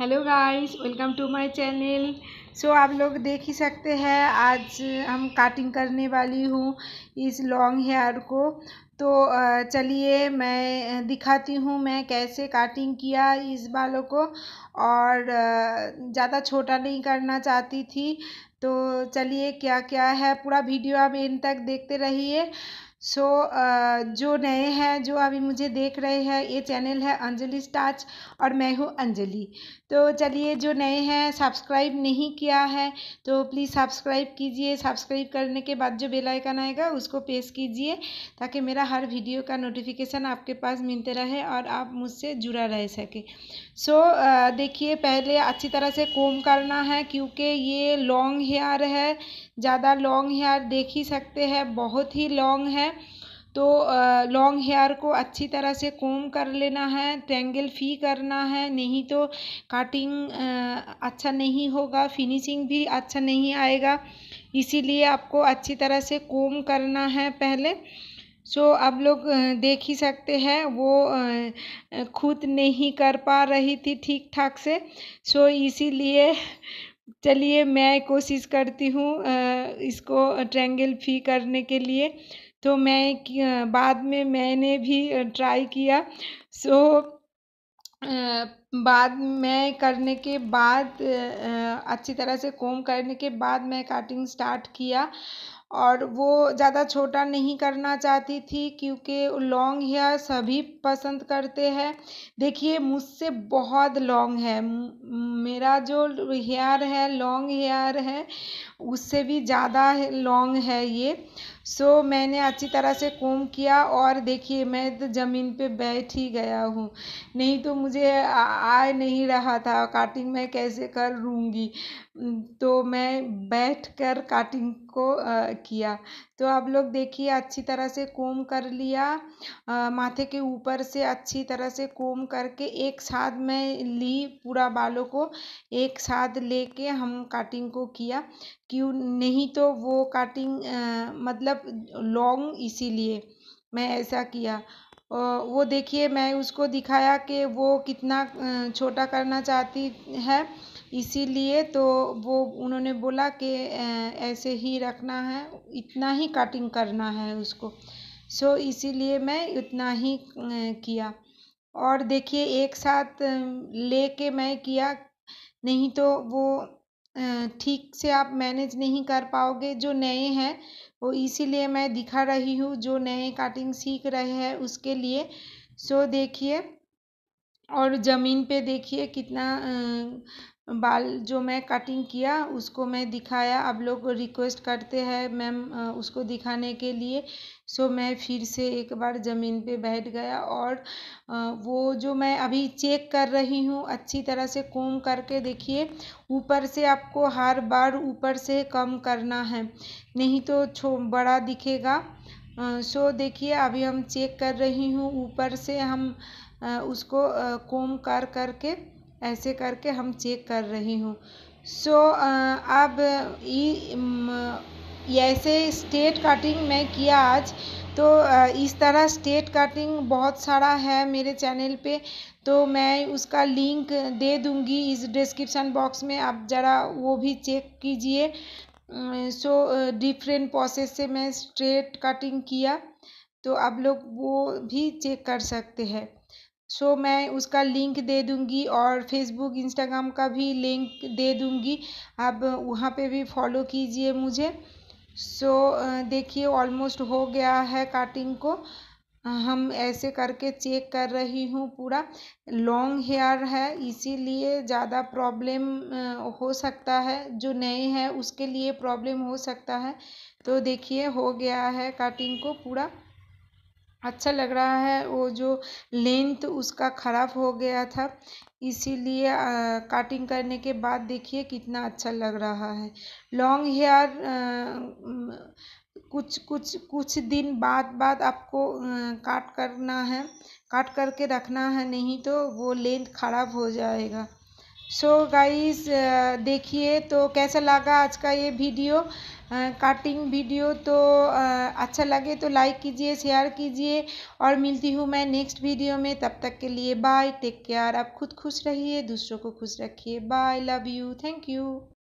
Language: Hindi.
hello guys welcome to my channel so आप लोग देख ही सकते हैं आज हम काटिंग करने वाली हूँ इस लॉन्ग हेयर को तो चलिए मैं दिखाती हूँ मैं कैसे काटिंग किया इस बालों को और ज़्यादा छोटा नहीं करना चाहती थी तो चलिए क्या क्या है पूरा वीडियो आप इन तक देखते रहिए सो so, uh, जो नए हैं जो अभी मुझे देख रहे हैं ये चैनल है अंजलि स्टाच और मैं हूँ अंजलि तो चलिए जो नए हैं सब्सक्राइब नहीं किया है तो प्लीज़ सब्सक्राइब कीजिए सब्सक्राइब करने के बाद जो बेल आइकन आएगा उसको प्रेस कीजिए ताकि मेरा हर वीडियो का नोटिफिकेशन आपके पास मिलते रहे और आप मुझसे जुड़ा रह सके सो so, uh, देखिए पहले अच्छी तरह से कोम करना है क्योंकि ये लॉन्ग हेयर है ज़्यादा लॉन्ग हेयर देख ही सकते हैं बहुत ही लॉन्ग है तो लॉन्ग हेयर को अच्छी तरह से कोम कर लेना है ट्रेंगल फी करना है नहीं तो काटिंग अच्छा नहीं होगा फिनिशिंग भी अच्छा नहीं आएगा इसीलिए आपको अच्छी तरह से कोम करना है पहले सो so, आप लोग देख ही सकते हैं वो खुद नहीं कर पा रही थी ठीक ठाक से सो so, इसीलिए चलिए मैं कोशिश करती हूँ इसको ट्रैंगल फी करने के लिए तो मैं बाद में मैंने भी ट्राई किया सो बाद में करने के बाद अच्छी तरह से कोम करने के बाद मैं काटिंग स्टार्ट किया और वो ज़्यादा छोटा नहीं करना चाहती थी क्योंकि लॉन्ग हेयर सभी पसंद करते हैं देखिए मुझसे बहुत लॉन्ग है मेरा जो हेयर है लॉन्ग हेयर है उससे भी ज़्यादा लॉन्ग है ये सो so, मैंने अच्छी तरह से कोम किया और देखिए मैं तो ज़मीन पे बैठ ही गया हूँ नहीं तो मुझे आ नहीं रहा था काटिंग मैं कैसे कर लूँगी तो मैं बैठ कर काटिंग को किया तो आप लोग देखिए अच्छी तरह से कोम कर लिया आ, माथे के ऊपर से अच्छी तरह से कोम करके एक साथ मैं ली पूरा बालों को एक साथ लेके हम काटिंग को किया क्यों नहीं तो वो काटिंग आ, मतलब लॉन्ग इसीलिए मैं ऐसा किया वो देखिए मैं उसको दिखाया कि वो कितना छोटा करना चाहती है इसीलिए तो वो उन्होंने बोला कि ऐसे ही रखना है इतना ही कटिंग करना है उसको सो इसीलिए मैं इतना ही किया और देखिए एक साथ ले के मैं किया नहीं तो वो ठीक से आप मैनेज नहीं कर पाओगे जो नए हैं वो इसीलिए मैं दिखा रही हूँ जो नए कटिंग सीख रहे हैं उसके लिए सो देखिए और ज़मीन पे देखिए कितना बाल जो मैं कटिंग किया उसको मैं दिखाया अब लोग रिक्वेस्ट करते हैं मैम उसको दिखाने के लिए सो मैं फिर से एक बार ज़मीन पे बैठ गया और वो जो मैं अभी चेक कर रही हूँ अच्छी तरह से कोम करके देखिए ऊपर से आपको हर बार ऊपर से कम करना है नहीं तो छो बड़ा दिखेगा सो देखिए अभी हम चेक कर रही हूँ ऊपर से हम उसको कोम कर करके ऐसे करके हम चेक कर रही हूँ सो so, अब ये ऐसे स्टेट कटिंग मैं किया आज तो इस तरह स्टेट कटिंग बहुत सारा है मेरे चैनल पे तो मैं उसका लिंक दे दूँगी इस डिस्क्रिप्शन बॉक्स में आप ज़रा वो भी चेक कीजिए सो डिफरेंट प्रोसेस से मैं स्ट्रेट कटिंग किया तो आप लोग वो भी चेक कर सकते हैं सो so, मैं उसका लिंक दे दूँगी और फेसबुक इंस्टाग्राम का भी लिंक दे दूंगी आप वहाँ पे भी फॉलो कीजिए मुझे सो so, देखिए ऑलमोस्ट हो गया है काटिंग को हम ऐसे करके चेक कर रही हूँ पूरा लॉन्ग हेयर है इसीलिए ज़्यादा प्रॉब्लम हो सकता है जो नए हैं उसके लिए प्रॉब्लम हो सकता है तो देखिए हो गया है काटिंग को पूरा अच्छा लग रहा है वो जो लेंथ उसका ख़राब हो गया था इसीलिए काटिंग करने के बाद देखिए कितना अच्छा लग रहा है लॉन्ग हेयर कुछ कुछ कुछ दिन बाद बाद आपको काट करना है काट करके रखना है नहीं तो वो लेंथ ख़राब हो जाएगा सो so गाइस uh, देखिए तो कैसा लगा आज का ये वीडियो कटिंग वीडियो तो आ, अच्छा लगे तो लाइक कीजिए शेयर कीजिए और मिलती हूँ मैं नेक्स्ट वीडियो में तब तक के लिए बाय टेक केयर आप खुद खुश रहिए दूसरों को खुश रखिए bye love you thank you